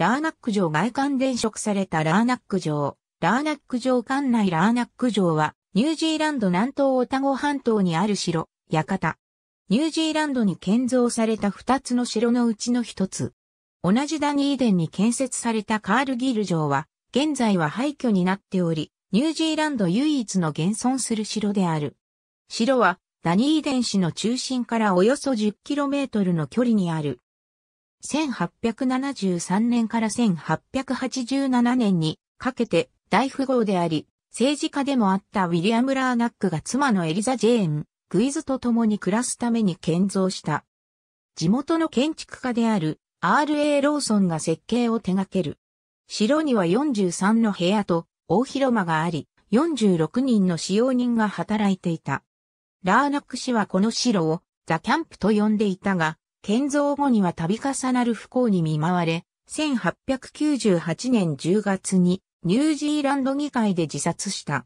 ラーナック城外観伝色されたラーナック城。ラーナック城管内ラーナック城は、ニュージーランド南東オタゴ半島にある城、館。ニュージーランドに建造された二つの城のうちの一つ。同じダニーデンに建設されたカールギル城は、現在は廃墟になっており、ニュージーランド唯一の現存する城である。城は、ダニーデン市の中心からおよそ 10km の距離にある、1873年から1887年にかけて大富豪であり、政治家でもあったウィリアム・ラーナックが妻のエリザ・ジェーン、グイズと共に暮らすために建造した。地元の建築家である R.A. ローソンが設計を手掛ける。城には43の部屋と大広間があり、46人の使用人が働いていた。ラーナック氏はこの城をザ・キャンプと呼んでいたが、建造後には度重なる不幸に見舞われ、1898年10月にニュージーランド議会で自殺した。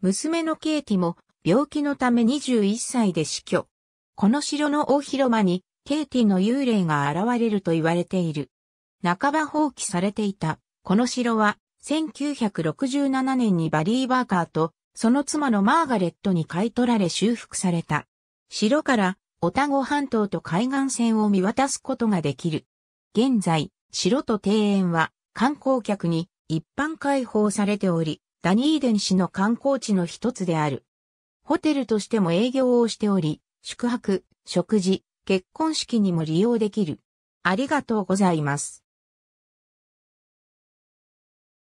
娘のケイティも病気のため21歳で死去。この城の大広間にケイティの幽霊が現れると言われている。半ば放棄されていた、この城は1967年にバリー・バーカーとその妻のマーガレットに買い取られ修復された。城からオタゴ半島と海岸線を見渡すことができる。現在、城と庭園は観光客に一般開放されており、ダニーデン市の観光地の一つである。ホテルとしても営業をしており、宿泊、食事、結婚式にも利用できる。ありがとうございます。